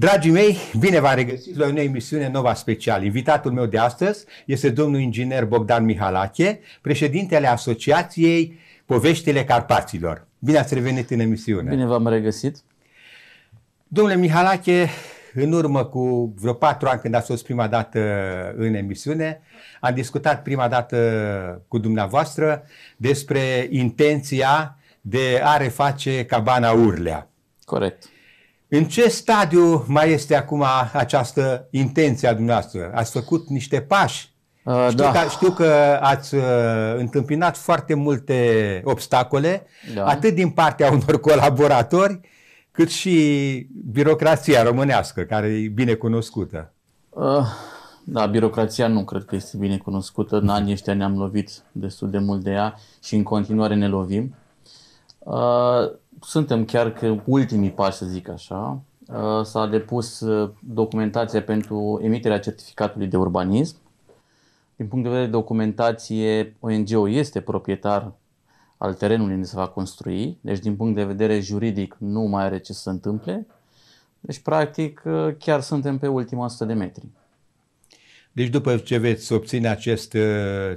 Dragii mei, bine v-am regăsit la o nouă emisiune Nova Special. Invitatul meu de astăzi este domnul inginer Bogdan Mihalache, președintele Asociației Poveștile Carpaților. Bine ați revenit în emisiune. Bine v-am regăsit. Domnule Mihalache, în urmă cu vreo patru ani când ați fost prima dată în emisiune, am discutat prima dată cu dumneavoastră despre intenția de a reface cabana Urlea. Corect. În ce stadiu mai este acum această intenție a dumneavoastră? Ați făcut niște pași? Uh, știu, da. că, știu că ați uh, întâmpinat foarte multe obstacole, da. atât din partea unor colaboratori, cât și birocrația românească, care e bine cunoscută. Uh, da, birocrația nu cred că este bine cunoscută. În anii ăștia ne-am lovit destul de mult de ea și în continuare ne lovim. Uh, suntem chiar că ultimii pași, să zic așa. Uh, s-a depus uh, documentația pentru emiterea certificatului de urbanism. Din punct de vedere de documentație, ONG-ul este proprietar al terenului unde se va construi, deci din punct de vedere juridic nu mai are ce să se întâmple. Deci, practic, chiar suntem pe ultima 100 de metri. Deci după ce veți obține acest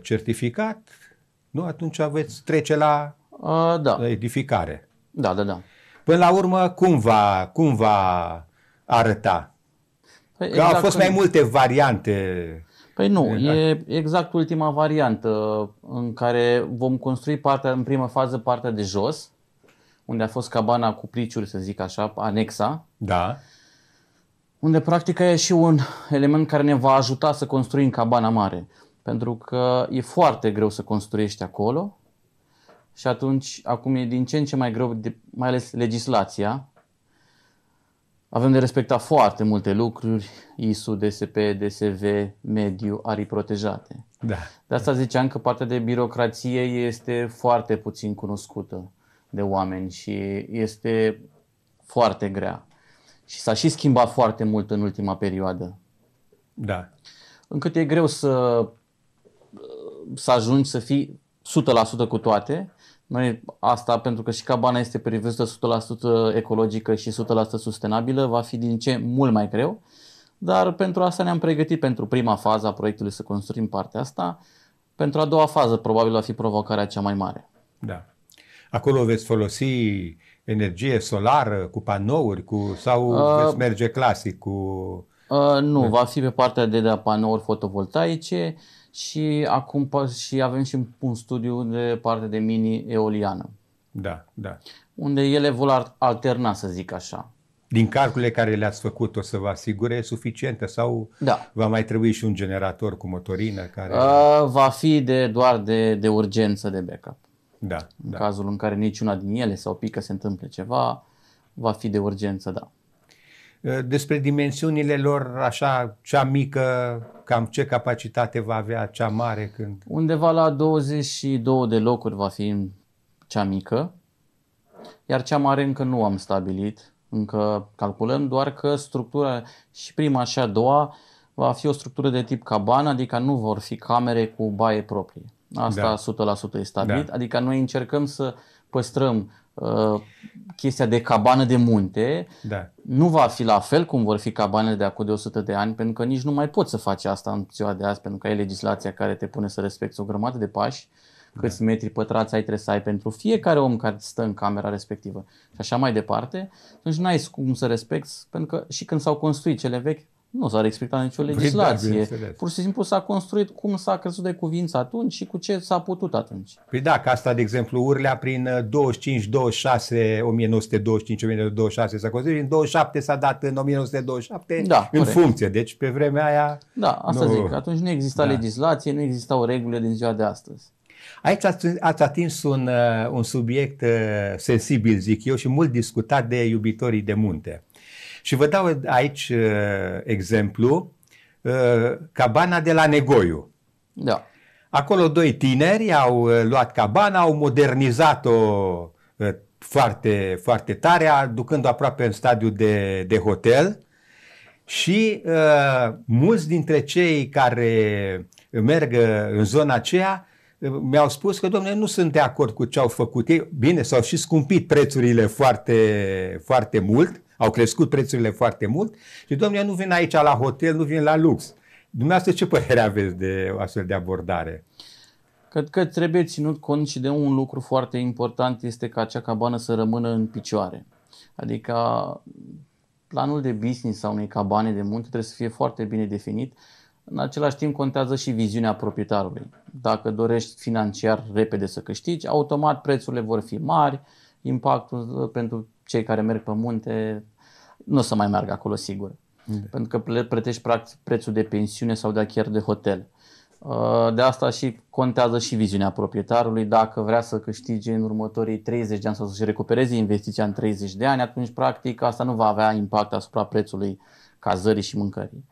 certificat, nu, atunci veți trece la Uh, da. Edificare. Da, da, da. Până la urmă, cum va, cum va arăta? Păi, că exact au fost mai multe variante. Păi nu, e exact ultima variantă în care vom construi partea, în prima fază partea de jos, unde a fost cabana cu pliciuri, să zic așa, anexa. Da. Unde practic e și un element care ne va ajuta să construim cabana mare. Pentru că e foarte greu să construiești acolo și atunci acum e din ce în ce mai greu, de, mai ales legislația. Avem de respectat foarte multe lucruri, ISU, DSP, DSV, mediu, arii protejate. Da. De asta ziceam că partea de birocrație este foarte puțin cunoscută de oameni și este foarte grea. Și s-a și schimbat foarte mult în ultima perioadă. Da. Încât e greu să, să ajungi să fii 100% cu toate, noi asta, pentru că și cabana este privită 100% ecologică și 100% sustenabilă, va fi din ce mult mai greu, dar pentru asta ne-am pregătit pentru prima fază a proiectului să construim partea asta. Pentru a doua fază probabil va fi provocarea cea mai mare. Da. Acolo veți folosi energie solară cu panouri cu, sau uh, veți merge clasic cu... Uh, nu, va fi pe partea de, de panouri fotovoltaice. Uh, și acum și avem și un studiu de parte de mini eoliană. Da, da. Unde ele vor alterna, să zic așa. Din calculele care le-ați făcut, o să vă asigure suficientă sau da. va mai trebui și un generator cu motorină? Care... Uh, va fi de, doar de, de urgență de backup. Da. În da. cazul în care niciuna din ele sau pică se întâmple ceva, va fi de urgență, da. Eh, despre dimensiunile lor, așa, cea mică, cam ce capacitate va avea cea mare când? Undeva la 22 de locuri va fi cea mică, iar cea mare încă nu am stabilit, încă calculăm, doar că structura și prima și a doua va fi o structură de tip cabană, adică nu vor fi camere cu baie proprie. Asta da. 100% e stabilit, da. adică noi încercăm să păstrăm Uh, chestia de cabană de munte da. nu va fi la fel cum vor fi cabanele de acum de 100 de ani, pentru că nici nu mai poți să faci asta în ziua de azi, pentru că e legislația care te pune să respecti o grămadă de pași, câți da. metri pătrați ai trebuie să ai pentru fiecare om care stă în camera respectivă și așa mai departe, atunci n-ai cum să respecti, pentru că și când s-au construit cele vechi, nu s-a respectat nicio legislație. Păi, da, Pur și simplu s-a construit cum s-a crezut de cuvință atunci și cu ce s-a putut atunci. Păi da, că asta, de exemplu, urlea prin 25-26, uh, 1925-1926 s-a construit, în 27 s-a dat în 1927 da, în corect. funcție. Deci pe vremea aia... Da, asta nu... zic. Atunci nu exista da. legislație, nu existau regulile din ziua de astăzi. Aici ați atins un, uh, un subiect uh, sensibil, zic eu, și mult discutat de iubitorii de munte. Și vă dau aici uh, exemplu, uh, cabana de la Negoiu. Da. Acolo doi tineri au uh, luat cabana, au modernizat-o uh, foarte, foarte tare, aducând aproape în stadiu de, de hotel. Și uh, mulți dintre cei care merg uh, în zona aceea uh, mi-au spus că, domnule, nu sunt de acord cu ce au făcut ei. Bine, s-au și scumpit prețurile foarte, foarte mult, au crescut prețurile foarte mult și, domnule, nu vin aici la hotel, nu vin la lux. Dumneavoastră ce părere aveți de o astfel de abordare? Cred că trebuie ținut cont și de un lucru foarte important este ca acea cabană să rămână în picioare. Adică planul de business a unei cabane de munte trebuie să fie foarte bine definit. În același timp contează și viziunea proprietarului. Dacă dorești financiar repede să câștigi, automat prețurile vor fi mari, impactul uh, pentru cei care merg pe munte nu o să mai meargă acolo sigur. De. Mm. Pentru că plătești practic prețul de pensiune sau de chiar de hotel. Uh, de asta și contează și viziunea proprietarului. Dacă vrea să câștige în următorii 30 de ani sau să-și recupereze investiția în 30 de ani, atunci practic asta nu va avea impact asupra prețului cazării și mâncării.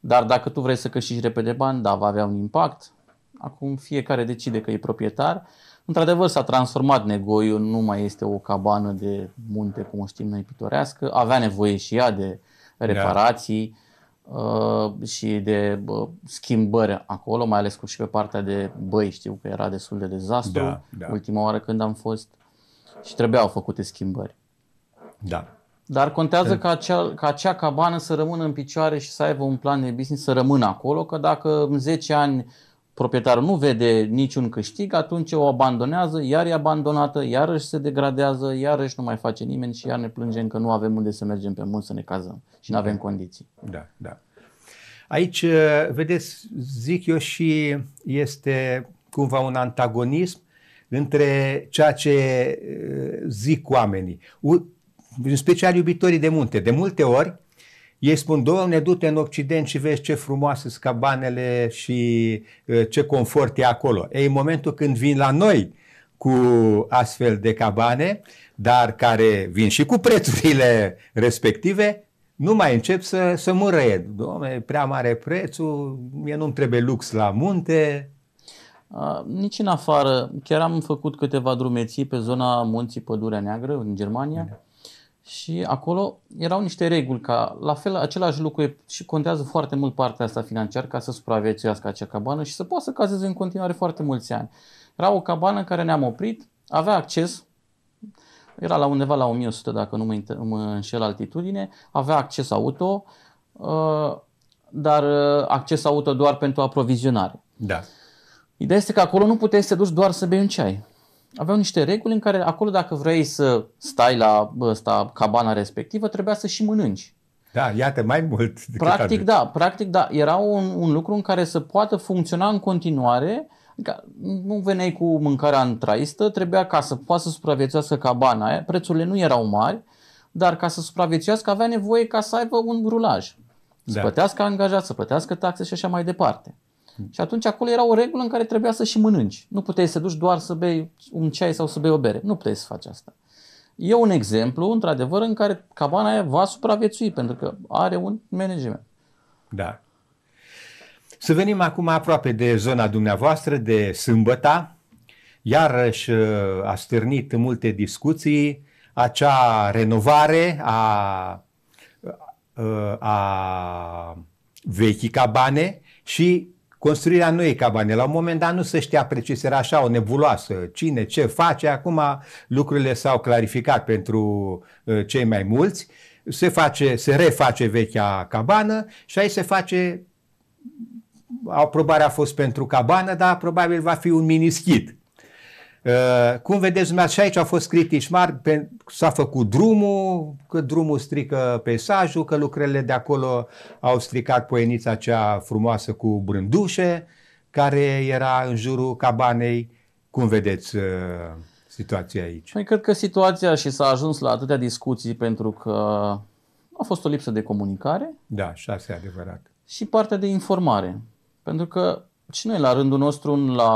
Dar dacă tu vrei să câștigi repede bani, da, va avea un impact. Acum fiecare decide că e proprietar. Într-adevăr s-a transformat Negoiu, nu mai este o cabană de munte, cum o știm noi, pitorească. Avea nevoie și ea de reparații da. uh, și de uh, schimbări acolo, mai ales cu și pe partea de băi, știu că era destul de dezastru da, da. ultima oară când am fost și trebuiau făcute schimbări. Da. Dar contează ca acea, ca acea cabană să rămână în picioare și să aibă un plan de business să rămână acolo, că dacă în 10 ani proprietarul nu vede niciun câștig, atunci o abandonează, iar e abandonată, iarăși se degradează, iarăși nu mai face nimeni și iar ne plângem că nu avem unde să mergem pe munți să ne cazăm și nu avem da. condiții. Da, da. Aici, uh, vedeți, zic eu și este cumva un antagonism între ceea ce uh, zic oamenii. În special iubitorii de munte. De multe ori, ei spun, Doamne, du-te în Occident și vezi ce frumoase sunt cabanele și ce confort e acolo. Ei, în momentul când vin la noi cu astfel de cabane, dar care vin și cu prețurile respective, nu mai încep să, să mărăie. Doamne, prea mare prețul, mie nu-mi trebuie lux la munte. A, nici în afară. Chiar am făcut câteva drumeții pe zona munții Pădurea Neagră, în Germania. Da. Și acolo erau niște reguli, ca la fel același lucru e, și contează foarte mult partea asta financiară ca să supraviețuiască acea cabană și să poată să cazeze în continuare foarte mulți ani. Era o cabană care ne-am oprit, avea acces, era la undeva la 1100 dacă nu mă, mă înșel altitudine, avea acces auto, uh, dar uh, acces auto doar pentru aprovizionare. Da. Ideea este că acolo nu puteai să te duci doar să bei un ceai aveau niște reguli în care acolo dacă vrei să stai la ăsta, cabana respectivă, trebuia să și mănânci. Da, iată, mai mult. Decât practic, da, practic, da. Era un, un lucru în care să poată funcționa în continuare. Adică nu veneai cu mâncarea în traistă, trebuia ca să poată să supraviețuiască cabana aia. Prețurile nu erau mari, dar ca să supraviețuiască avea nevoie ca să aibă un rulaj. Să da. plătească angajat, să plătească taxe și așa mai departe. Mm. Și atunci acolo era o regulă în care trebuia să și mănânci. Nu puteai să duci doar să bei un ceai sau să bei o bere. Nu puteai să faci asta. E un exemplu, într-adevăr, în care cabana aia va supraviețui, pentru că are un management. Da. Să venim acum aproape de zona dumneavoastră, de sâmbăta. Iarăși uh, a stârnit multe discuții acea renovare a, a, uh, a vechii cabane și Construirea nu e ca La un moment dat nu se știa precis, era așa o nebuloasă. Cine, ce face? Acum lucrurile s-au clarificat pentru uh, cei mai mulți. Se, face, se reface vechea cabană și aici se face aprobarea a fost pentru cabană, dar probabil va fi un minischit Uh, cum vedeți dumneavoastră, și aici au fost critici mari, pe, s-a făcut drumul, că drumul strică peisajul, că lucrările de acolo au stricat poenița cea frumoasă cu brândușe, care era în jurul cabanei. Cum vedeți uh, situația aici? Păi cred că situația și s-a ajuns la atâtea discuții pentru că a fost o lipsă de comunicare. Da, și asta e adevărat. Și partea de informare. Pentru că și noi, la rândul nostru, la,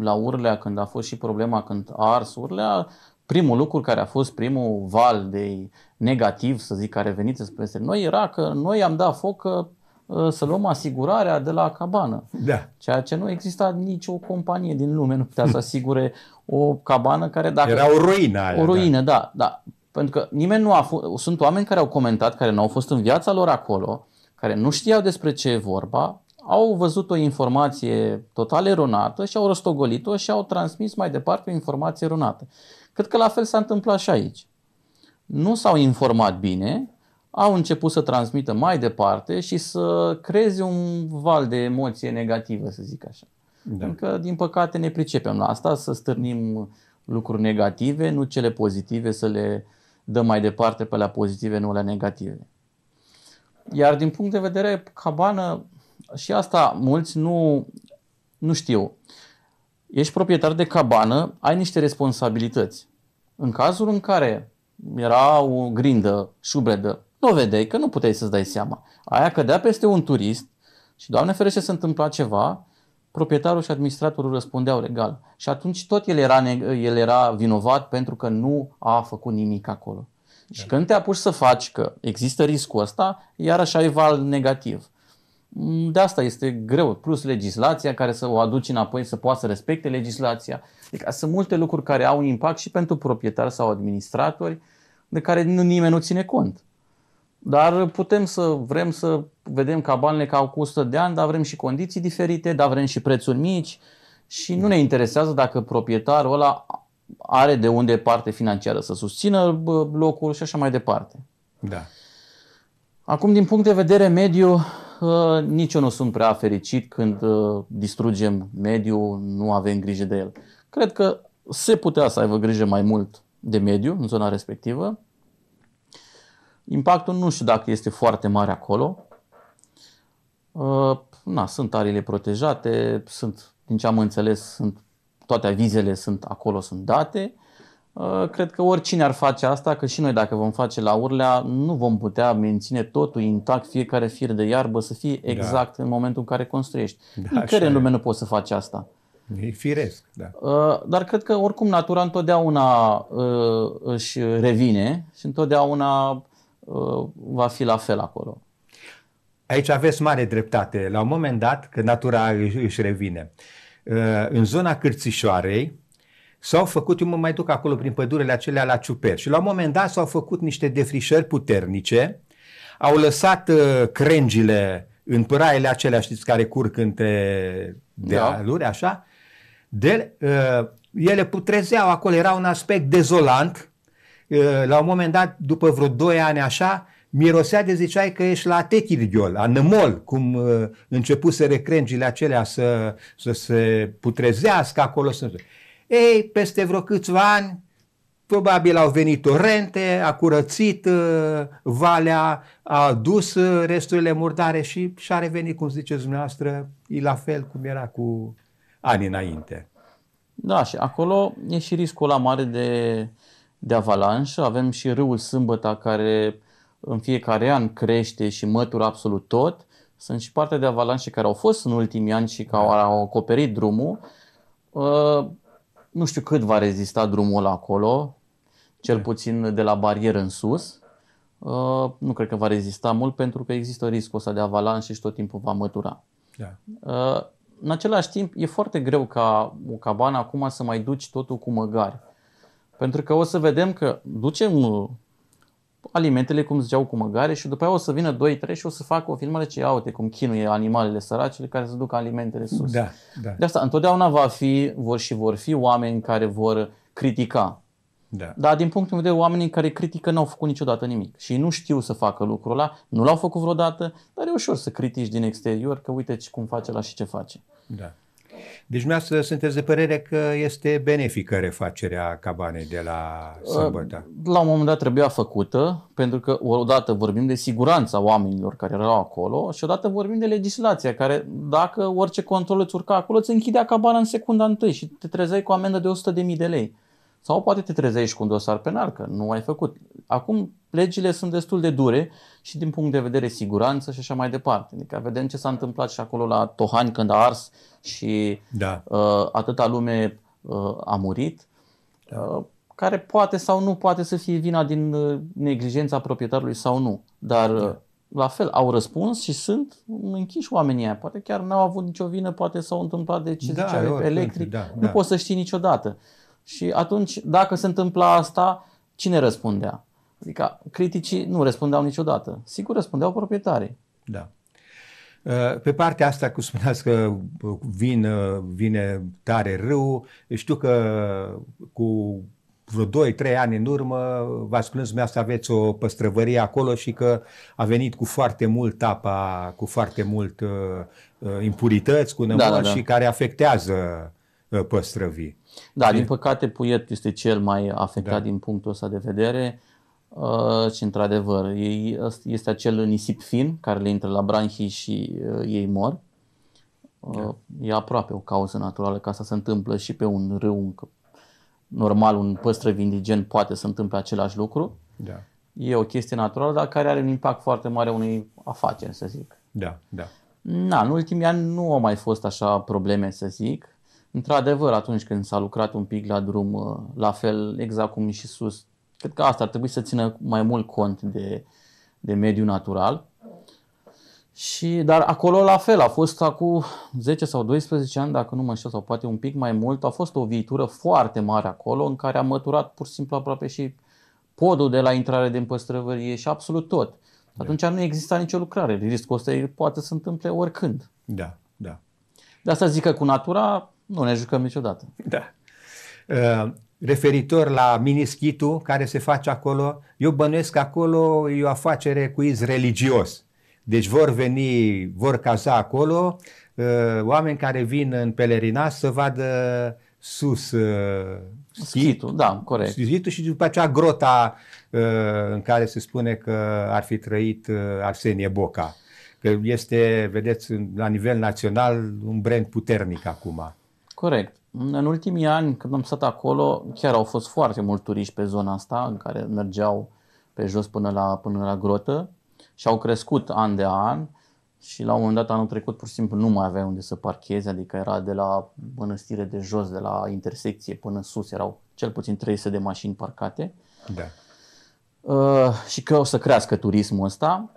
la Urlea, când a fost și problema când a ars Urlea, primul lucru care a fost primul val de negativ, să zic, care venit spre noi, era că noi am dat foc ă, să luăm asigurarea de la cabană. Da. Ceea ce nu exista nicio companie din lume, nu putea să asigure o cabană care dacă... Era o ruină aia, O da. ruină, da. da, da. Pentru că nimeni nu a fost... Sunt oameni care au comentat, care nu au fost în viața lor acolo, care nu știau despre ce e vorba, au văzut o informație total eronată și au rostogolit-o și au transmis mai departe o informație eronată. Cred că la fel s-a întâmplat și aici. Nu s-au informat bine, au început să transmită mai departe și să creeze un val de emoție negativă, să zic așa. Da. Pentru că, din păcate, ne pricepem la asta, să stârnim lucruri negative, nu cele pozitive, să le dăm mai departe pe la pozitive, nu la negative. Iar din punct de vedere cabană, și asta mulți nu, nu știu. Ești proprietar de cabană, ai niște responsabilități. În cazul în care era o grindă șubredă, nu o vedeai, că nu puteai să-ți dai seama. Aia cădea peste un turist și, Doamne ferește, se întâmpla ceva, proprietarul și administratorul răspundeau legal. Și atunci tot el era, el era vinovat pentru că nu a făcut nimic acolo. Și da. când te apuci să faci că există riscul ăsta, iarăși ai val negativ. Mm, de asta este greu. Plus legislația care să o aduci înapoi, să poată să respecte legislația. Adică sunt multe lucruri care au un impact și pentru proprietari sau administratori de care nimeni nu ține cont. Dar putem să vrem să vedem ca banile ca au cu 100 de ani, dar vrem și condiții diferite, dar vrem și prețuri mici și nu ne interesează dacă proprietarul ăla are de unde parte financiară să susțină locul și așa mai departe. Da. Acum, din punct de vedere mediu, Uh, nici eu nu sunt prea fericit când uh, distrugem mediul, nu avem grijă de el. Cred că se putea să aibă grijă mai mult de mediu în zona respectivă. Impactul nu știu dacă este foarte mare acolo. Uh, na, sunt arile protejate, sunt, din ce am înțeles, sunt, toate avizele sunt acolo, sunt date. Uh, cred că oricine ar face asta, că și noi dacă vom face la Urlea, nu vom putea menține totul intact, fiecare fir de iarbă să fie da. exact da. în momentul în care construiești. Da, Nicăieri în lume nu poți să faci asta. E firesc, da. Uh, dar cred că oricum natura întotdeauna uh, își revine și întotdeauna va fi la fel acolo. Aici aveți mare dreptate. La un moment dat, când natura își revine. În zona Cârțișoarei, s-au făcut, eu mă mai duc acolo prin pădurile acelea la ciuperci și la un moment dat s-au făcut niște defrișări puternice, au lăsat uh, crengile în păraile acelea, știți, care curg între da. dealuri, da. așa, de, uh, ele putrezeau acolo, era un aspect dezolant. Uh, la un moment dat, după vreo 2 ani așa, mirosea de ziceai că ești la techirghiol, la nămol, cum uh, recrengile acelea să, să se putrezească acolo. Să... Ei, peste vreo câțiva ani, probabil au venit torente, a curățit uh, valea, a dus uh, resturile murdare și și-a revenit, cum ziceți dumneavoastră, e la fel cum era cu ani înainte. Da, și acolo e și riscul la mare de, de avalanșă. Avem și râul Sâmbăta care în fiecare an crește și mătură absolut tot. Sunt și parte de avalanșe care au fost în ultimii ani și care au acoperit drumul. Uh, nu știu cât va rezista drumul ăla acolo, cel puțin de la barieră în sus. Uh, nu cred că va rezista mult pentru că există riscul ăsta de avalanșe și tot timpul va mătura. Da. Uh, în același timp, e foarte greu ca o cabană acum să mai duci totul cu măgari. Pentru că o să vedem că ducem uh, alimentele, cum ziceau, cu măgare și după aia o să vină 2 3 și o să facă o filmare ce iau, cum chinuie animalele săracele care să ducă alimentele sus. Da, da. De asta întotdeauna va fi, vor și vor fi oameni care vor critica. Da. Dar din punctul meu de vedere, oamenii care critică n-au făcut niciodată nimic și nu știu să facă lucrul ăla, nu l-au făcut vreodată, dar e ușor să critici din exterior că uite cum face la și ce face. Da. Deci dumneavoastră sunteți de părere că este benefică refacerea cabanei de la Sâmbăta? Uh, la un moment dat trebuia făcută, pentru că odată vorbim de siguranța oamenilor care erau acolo și odată vorbim de legislația care, dacă orice control îți urca acolo, îți închidea cabana în secunda întâi și te trezeai cu o amendă de 100.000 de lei. Sau poate te trezești cu un dosar penal, că nu ai făcut. Acum legile sunt destul de dure și din punct de vedere siguranță și așa mai departe. Adică vedem ce s-a întâmplat și acolo la Tohani când a ars și da. uh, atâta lume uh, a murit, uh, care poate sau nu poate să fie vina din uh, neglijența proprietarului sau nu. Dar uh, da. la fel, au răspuns și sunt închiși oamenii aia. Poate chiar n-au avut nicio vină, poate s-au întâmplat de ce da, zicea electric. Da, da. Nu poți să știi niciodată. Și atunci, dacă se întâmpla asta, cine răspundea? Adică criticii nu răspundeau niciodată. Sigur răspundeau proprietarii. Da. Uh, pe partea asta, cum spuneați că uh, vin, uh, vine tare râu, știu că cu vreo 2-3 ani în urmă v-ați plâns dumneavoastră aveți o păstrăvărie acolo și că a venit cu foarte mult apa, cu foarte mult impurități, cu nămol da, da, da. și care afectează păstrăvii. Da, din păcate Puiet este cel mai afectat da. din punctul ăsta de vedere uh, și într-adevăr ei, este acel nisip fin care le intră la branhii și uh, ei mor. Uh, da. E aproape o cauză naturală ca asta se întâmplă și pe un râu normal, un păstrăv indigen poate să întâmple același lucru. Da. E o chestie naturală, dar care are un impact foarte mare unei afaceri, să zic. Da, da. Na, în ultimii ani nu au mai fost așa probleme, să zic. Într-adevăr, atunci când s-a lucrat un pic la drum, ă, la fel, exact cum și sus, cred că asta ar trebui să țină mai mult cont de, de mediul natural. Și, dar acolo la fel, a fost acum 10 sau 12 ani, dacă nu mă știu sau poate un pic mai mult, a fost o viitură foarte mare acolo în care am măturat pur și simplu aproape și podul de la intrare din păstrăvărie și absolut tot. Da. Atunci da. nu exista nicio lucrare. Riscul ăsta poate să se întâmple oricând. Da, da. De asta zic că cu natura nu ne jucăm niciodată. Da. Uh, referitor la minischitul care se face acolo, eu bănuiesc că acolo e o afacere cu iz religios. Deci vor veni, vor caza acolo uh, oameni care vin în pelerinaj să vadă sus uh, schitul, da, corect. Schitul și după aceea grota uh, în care se spune că ar fi trăit uh, Arsenie Boca. Că este, vedeți, la nivel național un brand puternic acum. Corect. În ultimii ani, când am stat acolo, chiar au fost foarte mulți turiști pe zona asta, în care mergeau pe jos până la, până la grotă și au crescut an de an și la un moment dat anul trecut pur și simplu nu mai aveai unde să parchezi, adică era de la mănăstire de jos, de la intersecție până sus, erau cel puțin 300 de mașini parcate. Da. Uh, și că o să crească turismul ăsta.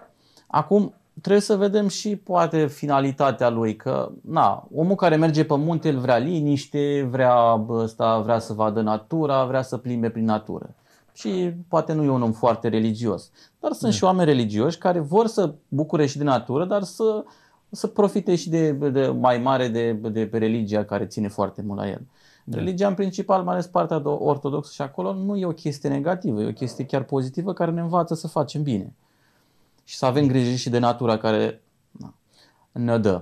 Acum, trebuie să vedem și poate finalitatea lui, că na, omul care merge pe munte, el vrea liniște, vrea, ăsta, vrea să vadă natura, vrea să plimbe prin natură. Și poate nu e un om foarte religios. Dar sunt mm. și da. oameni religioși care vor să bucure și de natură, dar să, să profite și de, de mai mare de, de pe religia care ține foarte mult la el. Da. Religia, în principal, mai ales partea ortodoxă și acolo, nu e o chestie negativă, e o chestie chiar pozitivă care ne învață să facem bine și să avem grijă și de natura care ne dă.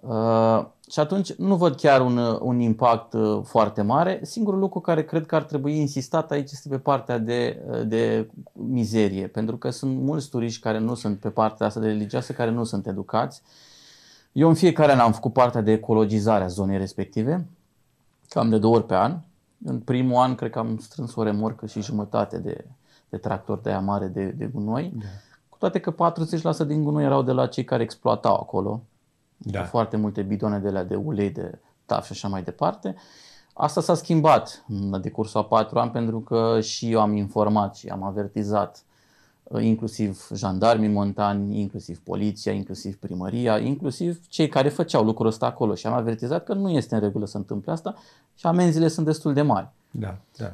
Uh, și atunci nu văd chiar un, un impact uh, foarte mare. Singurul lucru care cred că ar trebui insistat aici este pe partea de, uh, de mizerie, pentru că sunt mulți turiști care nu sunt pe partea asta de religioasă, care nu sunt educați. Eu în fiecare an am făcut partea de ecologizare a zonei respective, cam de două ori pe an. În primul an cred că am strâns o remorcă și jumătate de, de tractor de aia mare de, de gunoi. Yeah. Da toate că 40% din gunoi erau de la cei care exploatau acolo, da. foarte multe bidone de la de ulei, de taf și așa mai departe. Asta s-a schimbat în decursul a patru ani pentru că și eu am informat și am avertizat uh, inclusiv jandarmii montani, inclusiv poliția, inclusiv primăria, inclusiv cei care făceau lucrul ăsta acolo și am avertizat că nu este în regulă să întâmple asta și amenziile sunt destul de mari. Da, da.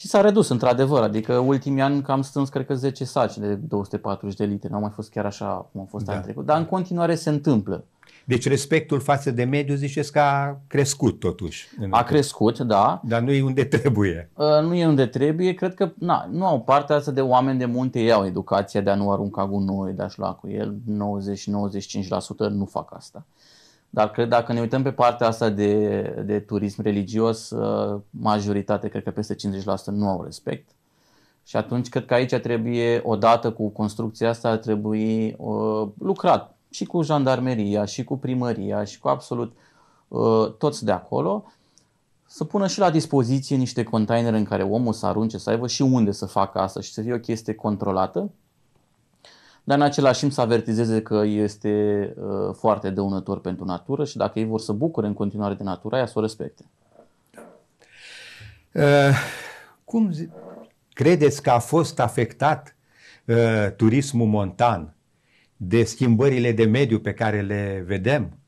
Și s-a redus într-adevăr, adică ultimii ani cam strâns, cred că 10 saci de 240 de litri, nu au mai fost chiar așa cum a fost da. anul trecut, dar în da. continuare se întâmplă. Deci respectul față de mediu ziceți că a crescut totuși. A crescut, da. Dar nu e unde trebuie. Uh, nu e unde trebuie. Cred că na, nu au partea asta de oameni de munte, ei au educația de a nu arunca gunoi, de a-și lua cu el. 90-95% nu fac asta. Dar cred dacă ne uităm pe partea asta de, de turism religios, uh, majoritatea, cred că peste 50% nu au respect. Și atunci cred că aici trebuie, odată cu construcția asta, trebuie uh, lucrat și cu jandarmeria, și cu primăria, și cu absolut uh, toți de acolo, să pună și la dispoziție niște containere în care omul să arunce, să aibă și unde să facă asta și să fie o chestie controlată, dar în același timp să avertizeze că este uh, foarte dăunător pentru natură și dacă ei vor să bucure în continuare de natura, aia să o respecte. Da. Uh, cum zi- credeți că a fost afectat uh, turismul montan de schimbările de mediu pe care le vedem?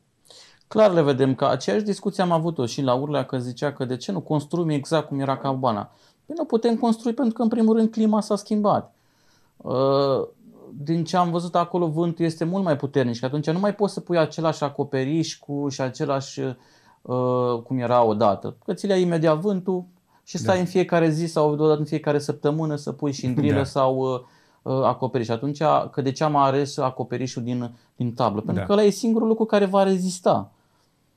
Clar le vedem că aceeași discuție am avut-o și la Urlea că zicea că de ce nu construim exact cum era cabana. Păi nu putem construi pentru că în primul rând clima s-a schimbat. Uh, din ce am văzut acolo, vântul este mult mai puternic și atunci nu mai poți să pui același acoperiș cu și același uh, cum era odată. Că ți imediat vântul și stai da. în fiecare zi sau odată în fiecare săptămână să pui și îndrilă da. sau uh, uh, acoperiș. Atunci, că de ce am ales acoperișul din, din tablă? Pentru da. că ăla e singurul lucru care va rezista.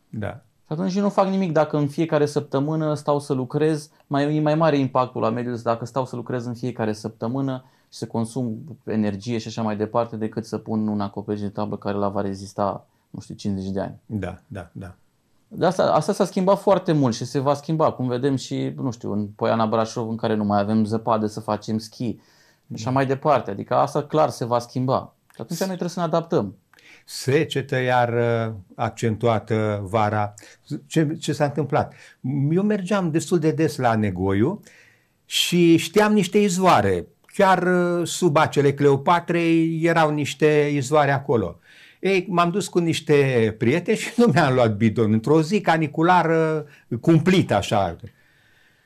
Da. Și atunci nu fac nimic dacă în fiecare săptămână stau să lucrez, mai, e mai mare impactul la mediu dacă stau să lucrez în fiecare săptămână și să consum energie și așa mai departe decât să pun un acoperiș de tablă care la va rezista, nu știu, 50 de ani. Da, da, da. De asta, asta s-a schimbat foarte mult și se va schimba, cum vedem și, nu știu, în Poiana Brașov în care nu mai avem zăpadă să facem schi da. și așa mai departe. Adică asta clar se va schimba. Și atunci noi trebuie să ne adaptăm. Secetă iar accentuată vara. Ce, ce s-a întâmplat? Eu mergeam destul de des la Negoiu și știam niște izvoare chiar uh, sub acele Cleopatrei erau niște izvoare acolo. Ei, m-am dus cu niște prieteni și nu mi-am luat bidon. Într-o zi caniculară cumplită așa.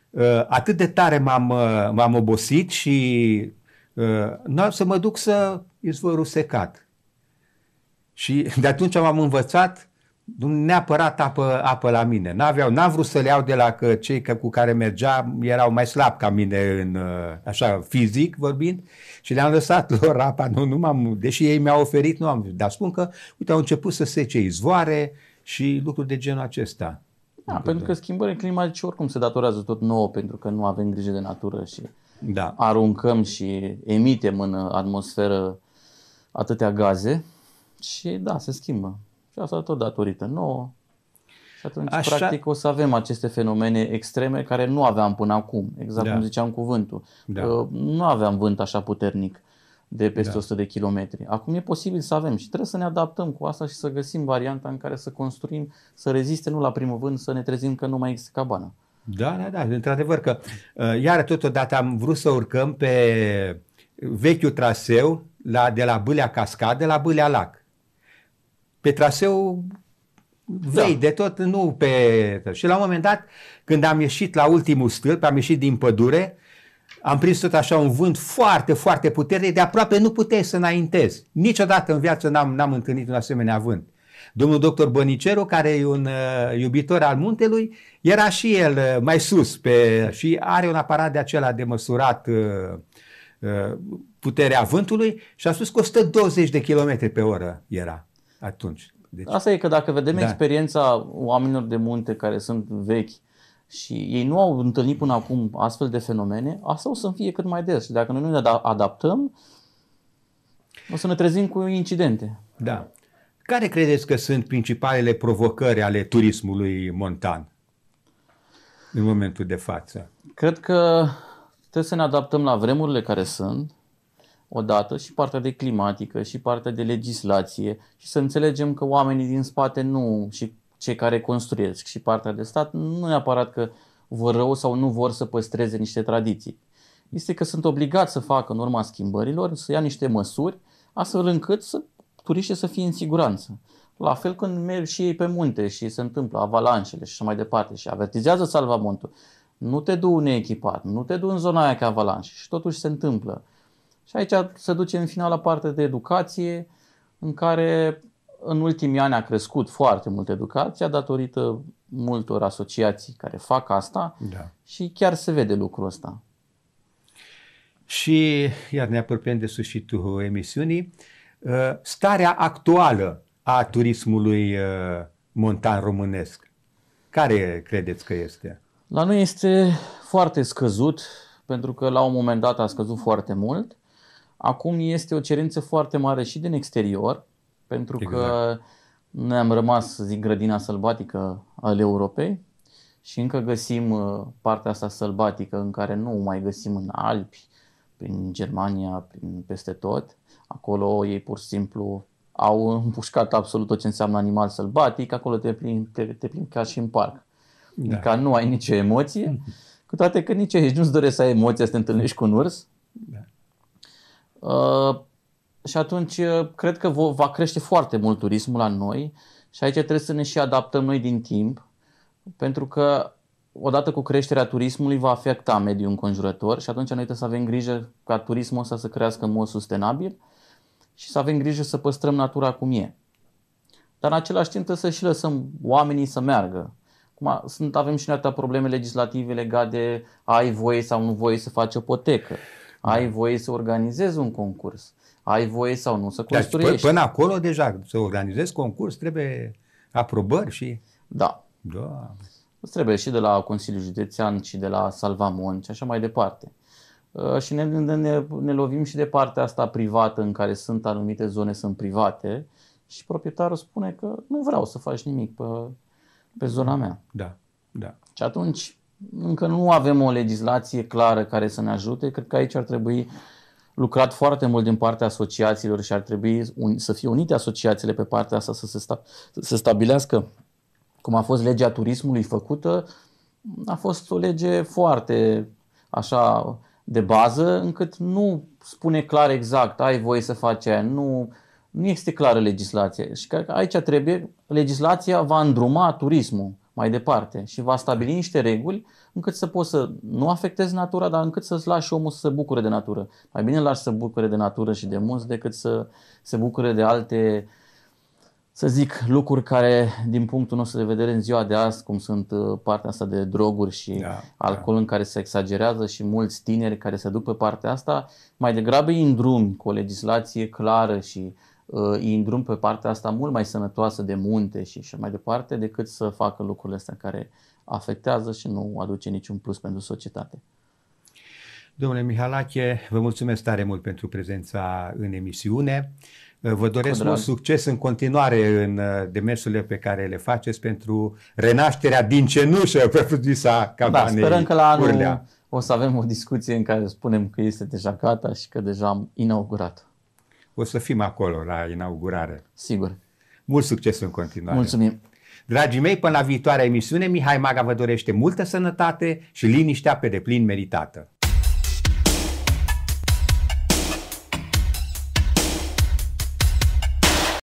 Uh, atât de tare m-am, uh, m-am obosit și nu am să mă duc să izvorul secat. Și de atunci m-am învățat neapărat apă, apă la mine. N-aveau, n-am vrut să le iau de la că cei că, cu care mergea, erau mai slab ca mine în, uh, așa, fizic vorbind și le-am lăsat lor apa, nu, nu m-am, deși ei mi-au oferit, nu am, dar spun că, uite, au început să sece izvoare și lucruri de genul acesta. Da, pentru putem. că schimbările climatice oricum se datorează tot nouă, pentru că nu avem grijă de natură și da. aruncăm și emitem în atmosferă atâtea gaze și da, se schimbă. Și asta tot datorită nouă. Și atunci, Așa... practic, o să avem aceste fenomene extreme care nu aveam până acum, exact da. cum ziceam cuvântul. Da. Nu aveam vânt așa puternic de peste da. 100 de kilometri. Acum e posibil să avem și trebuie să ne adaptăm cu asta și să găsim varianta în care să construim, să reziste nu la primul vânt, să ne trezim că nu mai există cabana. Da, da, da, într-adevăr că uh, iară totodată am vrut să urcăm pe vechiul traseu la, de la Bâlea Cascadă la Bâlea Lac pe traseu vei da. de tot, nu pe... Și la un moment dat, când am ieșit la ultimul stâlp, am ieșit din pădure, am prins tot așa un vânt foarte, foarte puternic, de aproape nu puteai să înaintezi. Niciodată în viață n-am, n-am întâlnit un asemenea vânt. Domnul doctor Bănicero, care e un uh, iubitor al muntelui, era și el uh, mai sus pe, și are un aparat de acela de măsurat uh, uh, puterea vântului și a spus că 120 de km pe oră era atunci. Deci, Asta e că dacă vedem da. experiența oamenilor de munte care sunt vechi și ei nu au întâlnit până acum astfel de fenomene, asta o să fie cât mai des. Și dacă noi nu ne adaptăm, o să ne trezim cu incidente. Da. Care credeți că sunt principalele provocări ale turismului montan în momentul de față? Cred că trebuie să ne adaptăm la vremurile care sunt, odată și partea de climatică și partea de legislație și să înțelegem că oamenii din spate nu și cei care construiesc și partea de stat nu neapărat că vor rău sau nu vor să păstreze niște tradiții. Este că sunt obligați să facă în urma schimbărilor, să ia niște măsuri astfel încât să turiștii să fie în siguranță. La fel când merg și ei pe munte și se întâmplă avalanșele și așa mai departe și avertizează salvamontul. Nu te du neechipat, nu te du în zona aia ca avalanș și totuși se întâmplă. Și aici se duce în final la partea de educație, în care în ultimii ani a crescut foarte mult educația datorită multor asociații care fac asta da. și chiar se vede lucrul ăsta. Și iar ne apropiem de sfârșitul emisiunii. Uh, starea actuală a turismului uh, montan românesc, care credeți că este? La noi este foarte scăzut, pentru că la un moment dat a scăzut foarte mult. Acum este o cerință foarte mare și din exterior, pentru exact. că noi am rămas, să zic, grădina sălbatică al Europei și încă găsim uh, partea asta sălbatică în care nu mai găsim în Alpi, prin Germania, prin peste tot. Acolo ei pur și simplu au împușcat absolut tot ce înseamnă animal sălbatic, acolo te plimbi, te, te plimbi ca și în parc. Da. Ca nu ai nicio emoție, cu toate că nici aici nu-ți doresc să ai emoția să te întâlnești cu un urs. Da. Uh, și atunci uh, cred că va crește foarte mult turismul la noi și aici trebuie să ne și adaptăm noi din timp, pentru că odată cu creșterea turismului va afecta mediul înconjurător și atunci noi trebuie să avem grijă ca turismul ăsta să crească în mod sustenabil și să avem grijă să păstrăm natura cum e. Dar în același timp trebuie să și lăsăm oamenii să meargă. Acum, sunt, avem și noi probleme legislative legate de ai voie sau nu voie să faci o potecă. Da. ai voie să organizezi un concurs, ai voie sau nu să deci, construiești. Deci, până acolo deja, să organizezi concurs, trebuie aprobări și... Da. Da. Îți trebuie și de la Consiliul Județean și de la Salvamon și așa mai departe. Uh, și ne, ne, ne lovim și de partea asta privată în care sunt anumite zone sunt private și proprietarul spune că nu vreau să faci nimic pe, pe zona mea. Da, da. Și atunci încă nu avem o legislație clară care să ne ajute. Cred că aici ar trebui lucrat foarte mult din partea asociațiilor și ar trebui un, să fie unite asociațiile pe partea asta, să se sta, să stabilească cum a fost legea turismului făcută. A fost o lege foarte așa de bază încât nu spune clar exact ai voie să faci aia, nu, nu este clară legislația și cred că aici trebuie, legislația va îndruma turismul mai departe și va stabili niște reguli încât să poți să nu afectezi natura, dar încât să-ți lași omul să se bucure de natură. Mai bine lași să bucure de natură și de munți decât să se bucure de alte, să zic, lucruri care, din punctul nostru de vedere, în ziua de azi, cum sunt uh, partea asta de droguri și da, da. alcool da. în care se exagerează și mulți tineri care se duc pe partea asta, mai degrabă îi îndrumi cu o legislație clară și Uh, îi îndrum pe partea asta mult mai sănătoasă de munte și așa mai departe, decât să facă lucrurile astea care afectează și nu aduce niciun plus pentru societate. Domnule Mihalache, vă mulțumesc tare mult pentru prezența în emisiune. Uh, vă doresc mult succes în continuare în uh, demersurile pe care le faceți pentru renașterea din cenușă pe fudisa cabanei da, sperăm că la anul Urlea. o să avem o discuție în care spunem că este deja gata și că deja am inaugurat o să fim acolo la inaugurare. Sigur. Mult succes în continuare. Mulțumim. Dragii mei, până la viitoarea emisiune, Mihai Maga vă dorește multă sănătate și liniștea pe deplin meritată.